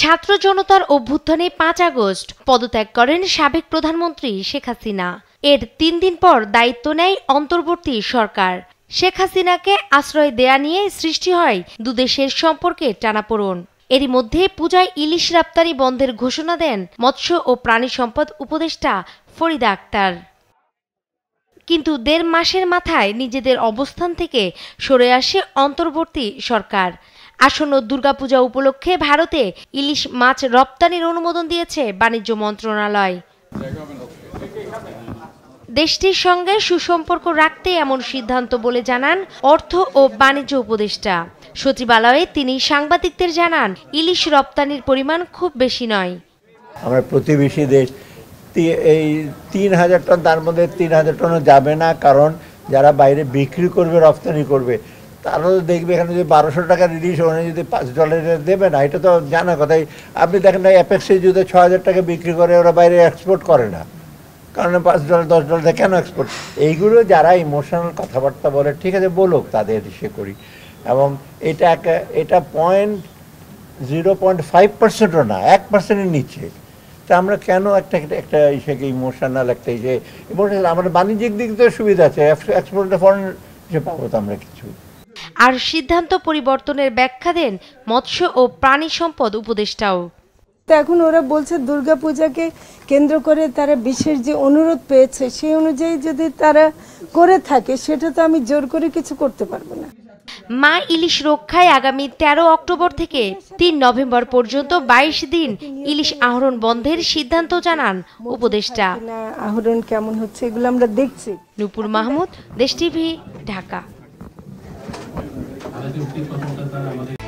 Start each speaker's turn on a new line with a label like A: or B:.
A: ছাত্র জনতার অভ্যুত্থানে পাঁচ আগস্ট পদত্যাগ করেন সাবেক প্রধানমন্ত্রী শেখ হাসিনা এর তিন দিন পর দায়িত্ব নেয় অন্তর্বর্তী সরকার শেখ হাসিনাকে আশ্রয় দেয়া নিয়ে সৃষ্টি হয় দুদেশের সম্পর্কে টানাপোড়ন এরই মধ্যে পূজায় ইলিশ রপ্তানি বন্ধের ঘোষণা দেন মৎস্য ও প্রাণী সম্পদ উপদেষ্টা ফরিদা আক্তার কিন্তু দেড় মাসের মাথায় নিজেদের অবস্থান থেকে সরে আসে অন্তর্বর্তী সরকার আসন্ন দুর্গাপূজা উপলক্ষে ভারতে ইলিশ মাছ রপ্তানির অনুমোদন দিয়েছে বাণিজ্য মন্ত্রণালয় দেশটির সঙ্গে সুসম্পর্ক রাখতে এমন সিদ্ধান্ত বলে জানান অর্থ ও বাণিজ্য উপদেষ্টা সচিবালয়ে তিনি সাংবাদিকদের জানান ইলিশ রপ্তানির পরিমাণ খুব বেশি নয়
B: আমরা প্রতিবেশী দেশ এই তিন হাজার টন তার মধ্যে তিন হাজার টনও যাবে না কারণ যারা বাইরে বিক্রি করবে রপ্তানি করবে তারা তো দেখবে এখানে যদি বারোশো টাকা রিলিজ ওখানে যদি পাঁচ ডলারের দেবে না এটা তো জানা কথাই আপনি দেখেন না অ্যাপেক্সে যদি ছ হাজার টাকা বিক্রি করে ওরা বাইরে এক্সপোর্ট করে না কারণ পাঁচ ডলার দশ ডলার কেন এক্সপোর্ট এইগুলো যারা ইমোশনাল কথাবার্তা বলে ঠিক আছে বলুক তাদের সে করি এবং এটা একটা এটা পয়েন্ট জিরো পয়েন্ট ফাইভ পার্সেন্টও না এক পার্সেন্টের নিচে তা আমরা কেন একটা একটা ইসেকে ইমোশনাল একটা ইসে ইমোশনাল আমাদের বাণিজ্যিক দিক তো সুবিধা আছে এক্সপোর্টে ফরেন পাবো তো আমরা কিছু
A: আর সিদ্ধান্ত পরিবর্তনের ব্যাখ্যা দেন মৎস্য ও প্রাণী সম্পদ উপদেষ্টাও তো এখন ওরা বলছে দুর্গাপূজাকে
B: কেন্দ্র করে তারা বিশেষ যে অনুরোধ পেয়েছে সেই অনুযায়ী যদি তারা করে থাকে সেটা তো আমি জোর করে কিছু করতে পারবো না
A: মা ইলিশ রক্ষায় আগামী ১৩ অক্টোবর থেকে তিন নভেম্বর পর্যন্ত ২২ দিন ইলিশ আহরণ বন্ধের সিদ্ধান্ত জানান উপদেষ্টা আহরণ কেমন হচ্ছে এগুলো আমরা দেখছি নুপুর মাহমুদ দেশ টিভি ঢাকা
B: बाराशे उत्तीस पासून तर आम्हाला